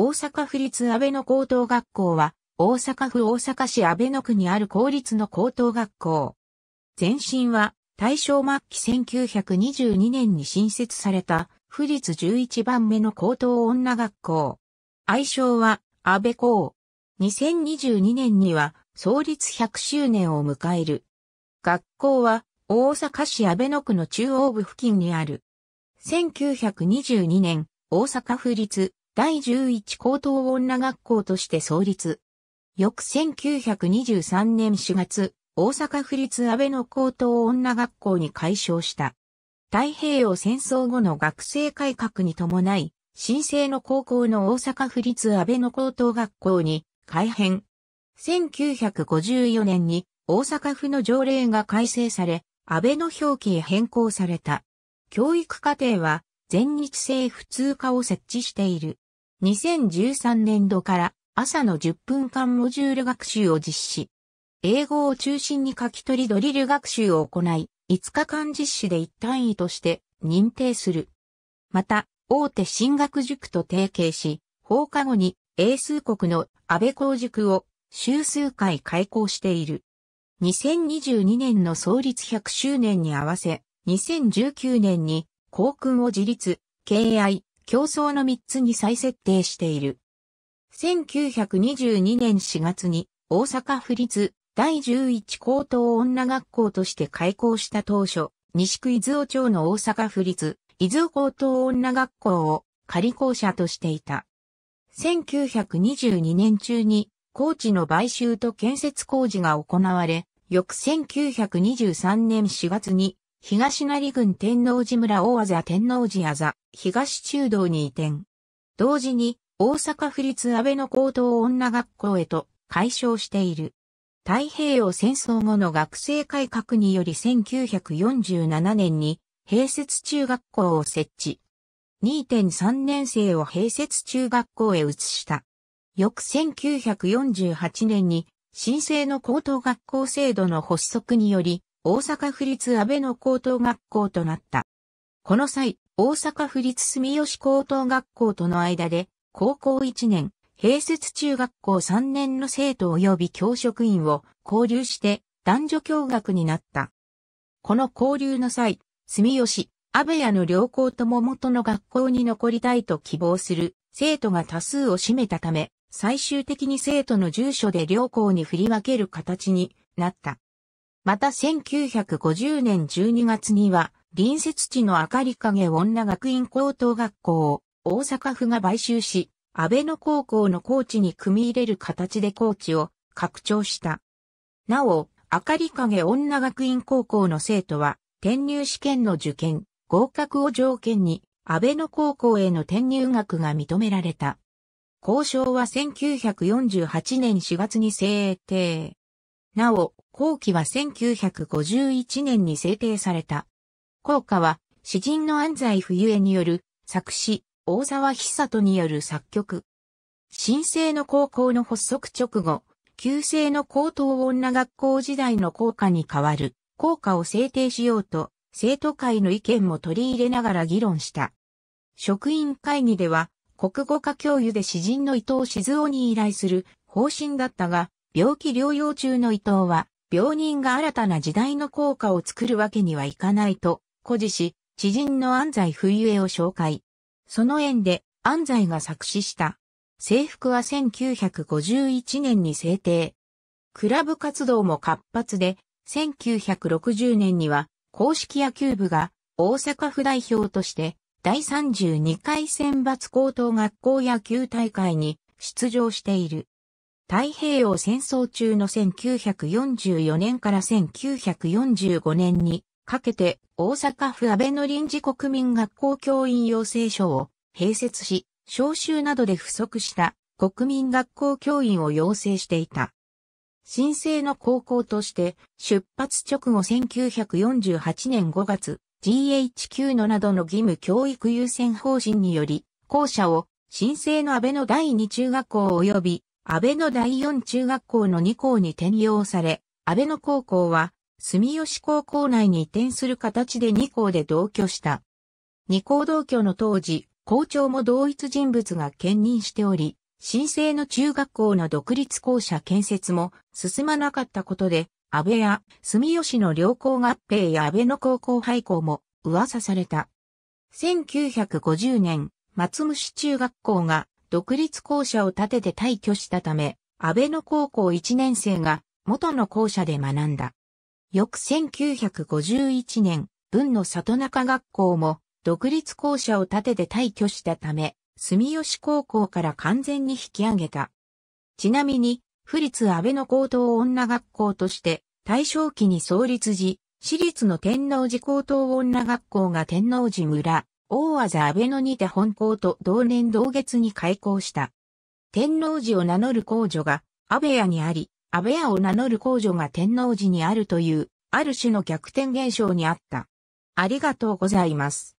大阪府立安倍野高等学校は、大阪府大阪市安倍野区にある公立の高等学校。前身は、大正末期1922年に新設された、府立11番目の高等女学校。愛称は、安倍校。2022年には、創立100周年を迎える。学校は、大阪市安倍野区の中央部付近にある。1922年、大阪府立第11高等女学校として創立。翌1923年4月、大阪府立安倍の高等女学校に改称した。太平洋戦争後の学生改革に伴い、新生の高校の大阪府立安倍の高等学校に改編。1954年に大阪府の条例が改正され、安倍の表記へ変更された。教育課程は全日制普通科を設置している。2013年度から朝の10分間モジュール学習を実施。英語を中心に書き取りドリル学習を行い、5日間実施で一単位として認定する。また、大手進学塾と提携し、放課後に英数国の安倍公塾を週数回開校している。2022年の創立100周年に合わせ、2019年に校訓を自立、敬愛、競争の3つに再設定している。1922年4月に大阪府立第11高等女学校として開校した当初、西区伊豆尾町の大阪府立伊豆高等女学校を仮校舎としていた。1922年中に高知の買収と建設工事が行われ、翌1923年4月に東成郡天王寺村大字天王寺あざ、東中道に移転。同時に、大阪府立安倍の高等女学校へと解消している。太平洋戦争後の学生改革により1947年に併設中学校を設置。2.3年生を併設中学校へ移した。翌1948年に新生の高等学校制度の発足により大阪府立安倍野高等学校となった。この際、大阪府立住吉高等学校との間で、高校1年、併設中学校3年の生徒及び教職員を交流して男女共学になった。この交流の際、住吉、安倍屋の両校とも元の学校に残りたいと希望する生徒が多数を占めたため、最終的に生徒の住所で両校に振り分ける形になった。また1950年12月には、隣接地の明かり影女学院高等学校を大阪府が買収し、安倍野高校のコーチに組み入れる形でコーチを拡張した。なお、明かり影女学院高校の生徒は、転入試験の受験、合格を条件に、安倍野高校への転入学が認められた。交渉は1948年4月に制定。なお、後期は1951年に制定された。効果は、詩人の安西冬江による作詞、大沢久人による作曲。新生の高校の発足直後、旧制の高等女学校時代の校歌に代わる校歌を制定しようと、生徒会の意見も取り入れながら議論した。職員会議では、国語科教諭で詩人の伊藤静夫に依頼する方針だったが、病気療養中の伊藤は、病人が新たな時代の効果を作るわけにはいかないと、誇示し、知人の安西冬江を紹介。その縁で、安西が作詞した。制服は1951年に制定。クラブ活動も活発で、1960年には公式野球部が大阪府代表として第32回選抜高等学校野球大会に出場している。太平洋戦争中の1944年から1945年にかけて大阪府安倍の臨時国民学校教員養成所を併設し、召集などで不足した国民学校教員を養成していた。新生の高校として出発直後1948年5月 GHQ のなどの義務教育優先方針により校舎を新生の安倍の第二中学校及び安倍の第四中学校の2校に転用され、安倍の高校は、住吉高校内に移転する形で2校で同居した。2校同居の当時、校長も同一人物が兼任しており、新生の中学校の独立校舎建設も進まなかったことで、安倍や住吉の両校合併や安倍の高校廃校も噂された。1950年、松虫中学校が独立校舎を建てて退去したため、安倍野高校1年生が元の校舎で学んだ。翌1951年、文の里中学校も独立校舎を建てて退去したため、住吉高校から完全に引き上げた。ちなみに、府立安倍野高等女学校として大正期に創立時、私立の天王寺高等女学校が天王寺村、大技安倍のにて本校と同年同月に開校した。天皇寺を名乗る皇女が安倍屋にあり、安倍屋を名乗る皇女が天皇寺にあるという、ある種の逆転現象にあった。ありがとうございます。